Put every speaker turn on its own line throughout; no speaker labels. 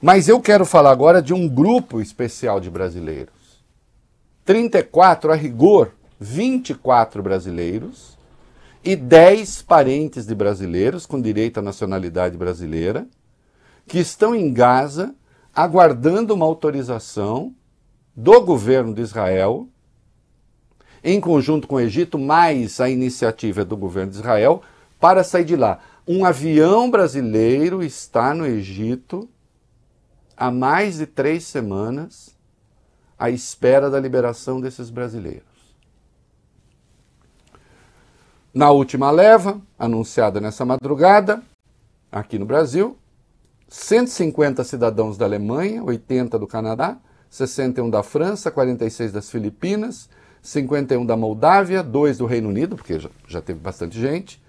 Mas eu quero falar agora de um grupo especial de brasileiros. 34, a rigor, 24 brasileiros e 10 parentes de brasileiros com direito à nacionalidade brasileira que estão em Gaza aguardando uma autorização do governo de Israel, em conjunto com o Egito, mais a iniciativa do governo de Israel, para sair de lá. Um avião brasileiro está no Egito há mais de três semanas à espera da liberação desses brasileiros. Na última leva, anunciada nessa madrugada, aqui no Brasil, 150 cidadãos da Alemanha, 80 do Canadá, 61 da França, 46 das Filipinas, 51 da Moldávia, 2 do Reino Unido, porque já, já teve bastante gente,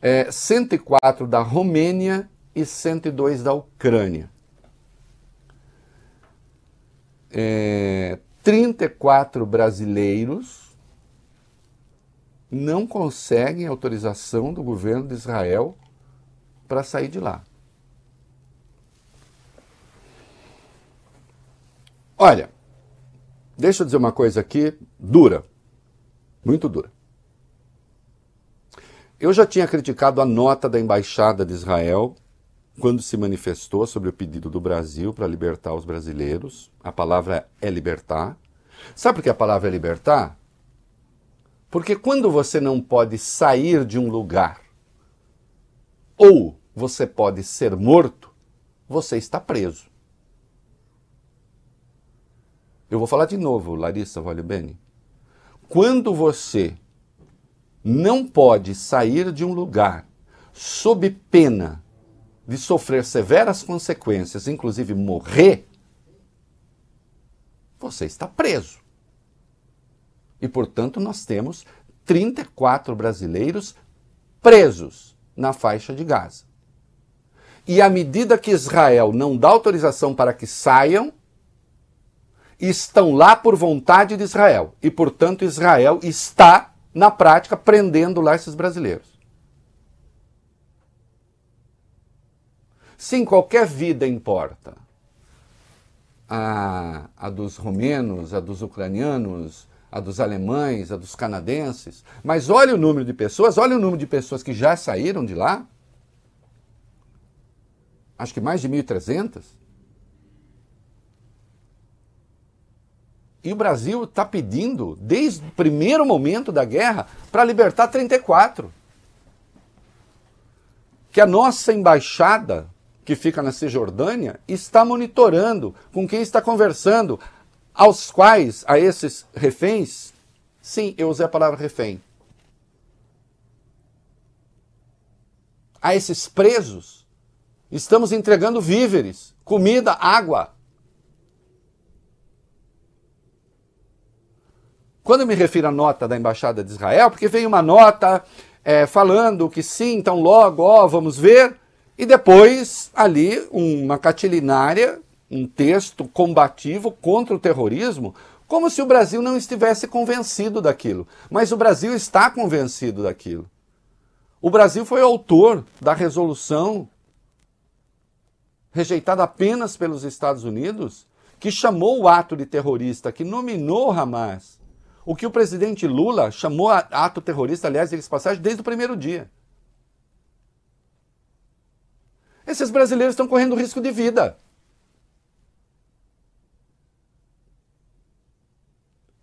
é, eh, 104 da Romênia e 102 da Ucrânia é, 34 brasileiros não conseguem autorização do governo de Israel para sair de lá. Olha, deixa eu dizer uma coisa aqui dura, muito dura. Eu já tinha criticado a nota da embaixada de Israel quando se manifestou sobre o pedido do Brasil para libertar os brasileiros. A palavra é libertar. Sabe por que a palavra é libertar? Porque quando você não pode sair de um lugar ou você pode ser morto, você está preso. Eu vou falar de novo, Larissa Vale Bene. Quando você não pode sair de um lugar sob pena de sofrer severas consequências, inclusive morrer, você está preso. E, portanto, nós temos 34 brasileiros presos na faixa de Gaza. E à medida que Israel não dá autorização para que saiam, estão lá por vontade de Israel. E, portanto, Israel está, na prática, prendendo lá esses brasileiros. Sim, qualquer vida importa. A, a dos romenos, a dos ucranianos, a dos alemães, a dos canadenses. Mas olha o número de pessoas, olha o número de pessoas que já saíram de lá. Acho que mais de 1.300. E o Brasil está pedindo, desde o primeiro momento da guerra, para libertar 34. Que a nossa embaixada que fica na Cisjordânia, está monitorando com quem está conversando, aos quais, a esses reféns, sim, eu usei a palavra refém, a esses presos, estamos entregando víveres, comida, água. Quando eu me refiro à nota da Embaixada de Israel, porque veio uma nota é, falando que sim, então logo, ó, vamos ver. E depois, ali, uma catilinária, um texto combativo contra o terrorismo, como se o Brasil não estivesse convencido daquilo. Mas o Brasil está convencido daquilo. O Brasil foi autor da resolução rejeitada apenas pelos Estados Unidos, que chamou o ato de terrorista, que nominou Hamas. O que o presidente Lula chamou ato terrorista, aliás, passagem, desde o primeiro dia. Esses brasileiros estão correndo risco de vida.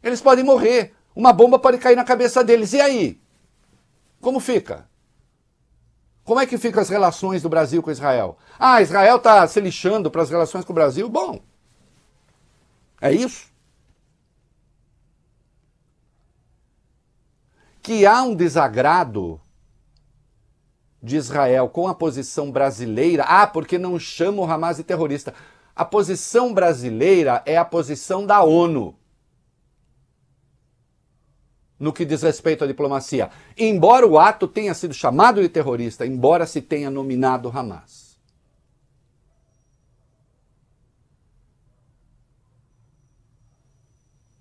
Eles podem morrer. Uma bomba pode cair na cabeça deles. E aí? Como fica? Como é que ficam as relações do Brasil com Israel? Ah, Israel está se lixando para as relações com o Brasil? Bom, é isso. Que há um desagrado de Israel com a posição brasileira, ah, porque não chama o Hamas de terrorista. A posição brasileira é a posição da ONU no que diz respeito à diplomacia. Embora o ato tenha sido chamado de terrorista, embora se tenha nominado Hamas.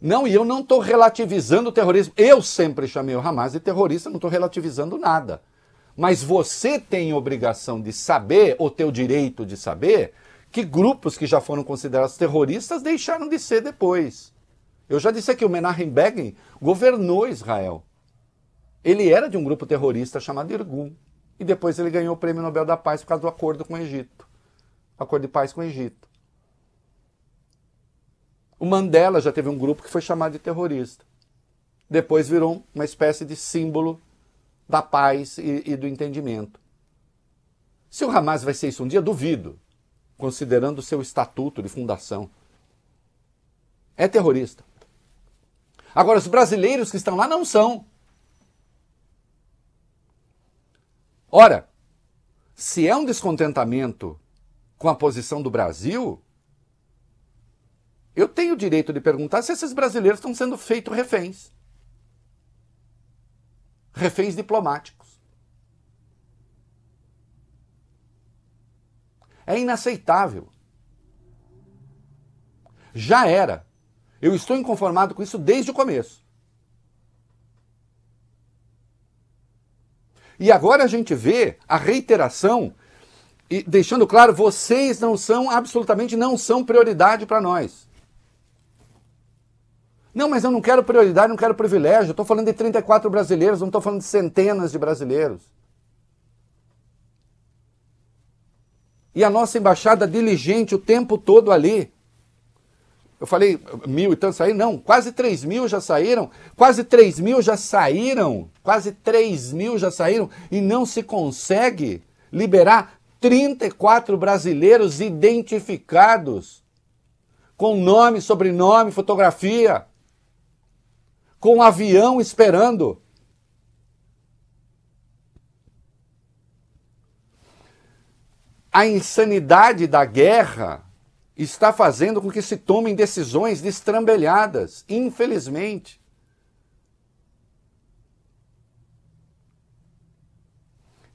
Não, e eu não estou relativizando o terrorismo. Eu sempre chamei o Hamas de terrorista, não estou relativizando nada. Mas você tem obrigação de saber, ou teu o direito de saber, que grupos que já foram considerados terroristas deixaram de ser depois. Eu já disse aqui, o Menachem Begin governou Israel. Ele era de um grupo terrorista chamado Irgun. E depois ele ganhou o Prêmio Nobel da Paz por causa do acordo com o Egito. Acordo de paz com o Egito. O Mandela já teve um grupo que foi chamado de terrorista. Depois virou uma espécie de símbolo da paz e, e do entendimento. Se o Hamas vai ser isso um dia, duvido, considerando o seu estatuto de fundação. É terrorista. Agora, os brasileiros que estão lá não são. Ora, se é um descontentamento com a posição do Brasil, eu tenho o direito de perguntar se esses brasileiros estão sendo feitos reféns reféns diplomáticos. É inaceitável. Já era. Eu estou inconformado com isso desde o começo. E agora a gente vê a reiteração e deixando claro, vocês não são absolutamente não são prioridade para nós. Não, mas eu não quero prioridade, não quero privilégio. Estou falando de 34 brasileiros, não estou falando de centenas de brasileiros. E a nossa embaixada diligente o tempo todo ali. Eu falei mil e tantos saíram? Não, quase 3 mil já saíram. Quase 3 mil já saíram. Quase 3 mil já saíram. E não se consegue liberar 34 brasileiros identificados com nome, sobrenome, fotografia com um avião esperando. A insanidade da guerra está fazendo com que se tomem decisões destrambelhadas, infelizmente.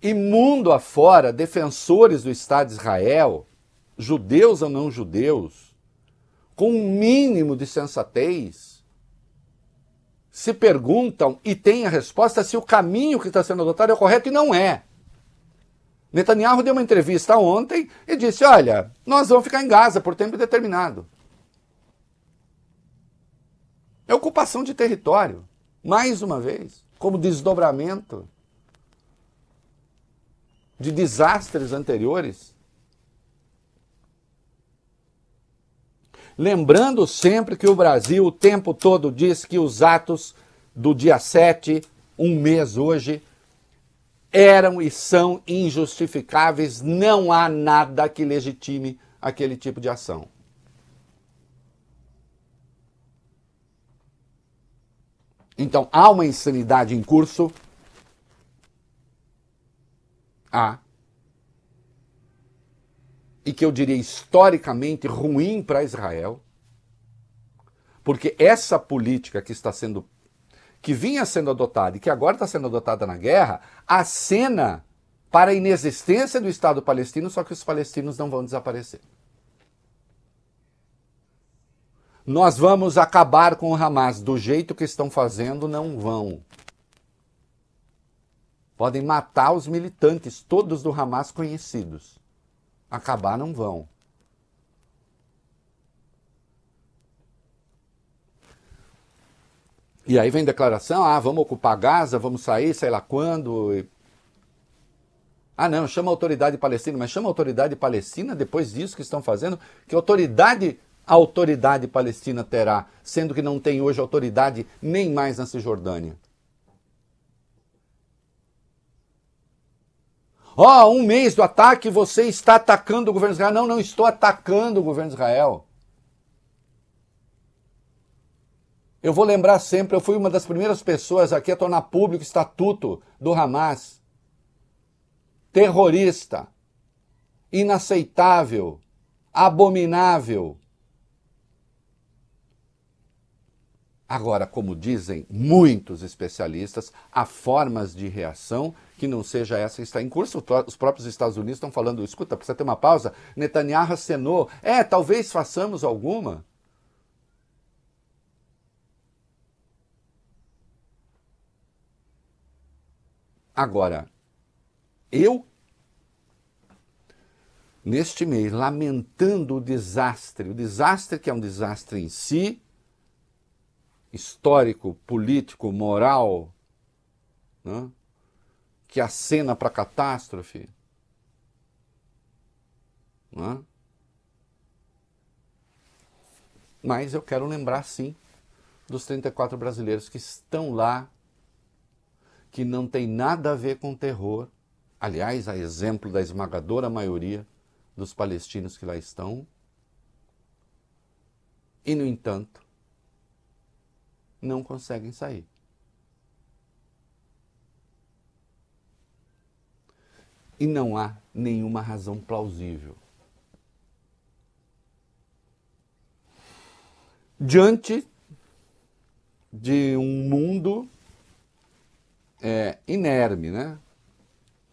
E mundo afora, defensores do Estado de Israel, judeus ou não judeus, com um mínimo de sensatez, se perguntam e têm a resposta se o caminho que está sendo adotado é o correto e não é. Netanyahu deu uma entrevista ontem e disse: Olha, nós vamos ficar em Gaza por tempo determinado. É ocupação de território, mais uma vez, como desdobramento de desastres anteriores Lembrando sempre que o Brasil o tempo todo diz que os atos do dia 7, um mês hoje, eram e são injustificáveis, não há nada que legitime aquele tipo de ação. Então, há uma insanidade em curso? Há e que eu diria historicamente ruim para Israel, porque essa política que está sendo que vinha sendo adotada e que agora está sendo adotada na guerra, acena para a inexistência do Estado palestino, só que os palestinos não vão desaparecer. Nós vamos acabar com o Hamas do jeito que estão fazendo, não vão. Podem matar os militantes, todos do Hamas conhecidos acabar não vão. E aí vem declaração, ah, vamos ocupar Gaza, vamos sair, sei lá quando. E... Ah, não, chama a autoridade palestina, mas chama a autoridade palestina depois disso que estão fazendo? Que autoridade a autoridade palestina terá, sendo que não tem hoje autoridade nem mais na Cisjordânia? Ó, oh, um mês do ataque, você está atacando o governo de Israel. Não, não estou atacando o governo de Israel. Eu vou lembrar sempre, eu fui uma das primeiras pessoas aqui a tornar público o estatuto do Hamas. Terrorista, inaceitável, abominável, Agora, como dizem muitos especialistas, há formas de reação que não seja essa que está em curso. Os próprios Estados Unidos estão falando: escuta, precisa ter uma pausa. Netanyahu acenou. É, talvez façamos alguma. Agora, eu, neste mês, lamentando o desastre, o desastre que é um desastre em si, histórico, político, moral, né, que acena para a catástrofe. Né? Mas eu quero lembrar, sim, dos 34 brasileiros que estão lá, que não tem nada a ver com terror. Aliás, a exemplo da esmagadora maioria dos palestinos que lá estão. E, no entanto, não conseguem sair. E não há nenhuma razão plausível. Diante de um mundo é, inerme, né?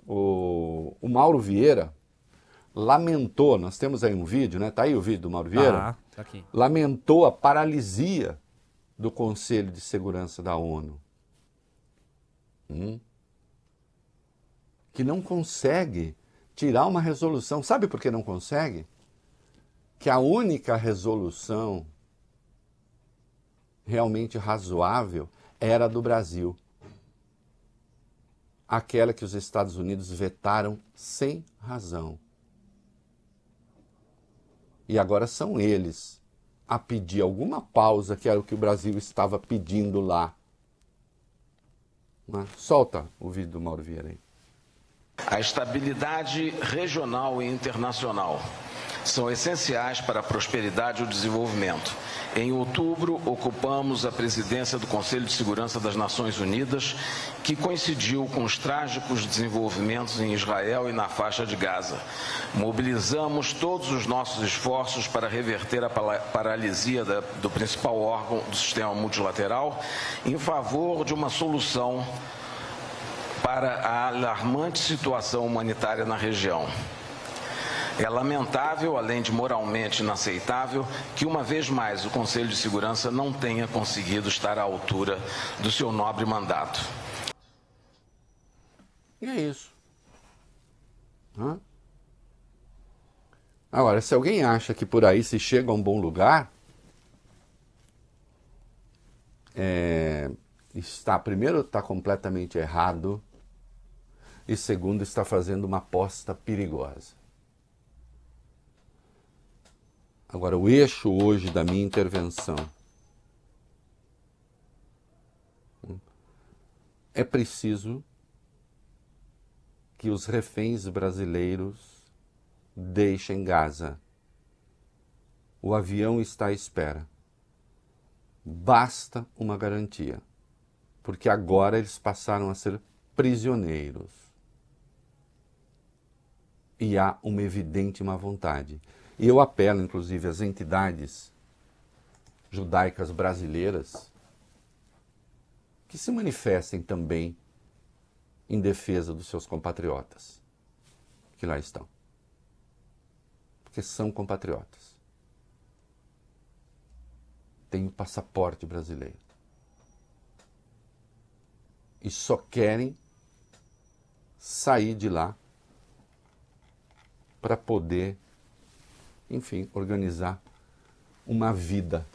O, o Mauro Vieira, lamentou, nós temos aí um vídeo, né? Tá aí o vídeo do Mauro Vieira. Ah, tá lamentou a paralisia do Conselho de Segurança da ONU, hum? que não consegue tirar uma resolução. Sabe por que não consegue? Que a única resolução realmente razoável era a do Brasil. Aquela que os Estados Unidos vetaram sem razão. E agora são eles a pedir alguma pausa, que era o que o Brasil estava pedindo lá. Né? Solta o vídeo do Mauro Vieira aí. A estabilidade regional e internacional são essenciais para a prosperidade e o desenvolvimento. Em outubro, ocupamos a presidência do Conselho de Segurança das Nações Unidas, que coincidiu com os trágicos desenvolvimentos em Israel e na faixa de Gaza. Mobilizamos todos os nossos esforços para reverter a paralisia da, do principal órgão do sistema multilateral em favor de uma solução para a alarmante situação humanitária na região. É lamentável, além de moralmente inaceitável, que uma vez mais o Conselho de Segurança não tenha conseguido estar à altura do seu nobre mandato. E é isso. Hã? Agora, se alguém acha que por aí se chega a um bom lugar, é, está, primeiro, está completamente errado, e segundo, está fazendo uma aposta perigosa. Agora, o eixo hoje da minha intervenção é preciso que os reféns brasileiros deixem Gaza. O avião está à espera. Basta uma garantia, porque agora eles passaram a ser prisioneiros. E há uma evidente má vontade. E eu apelo, inclusive, às entidades judaicas brasileiras que se manifestem também em defesa dos seus compatriotas que lá estão. Porque são compatriotas. Têm o passaporte brasileiro. E só querem sair de lá para poder enfim, organizar uma vida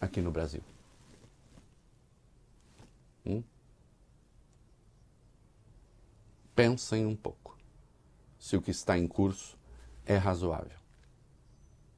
aqui no Brasil. Hum? Pensem um pouco se o que está em curso é razoável.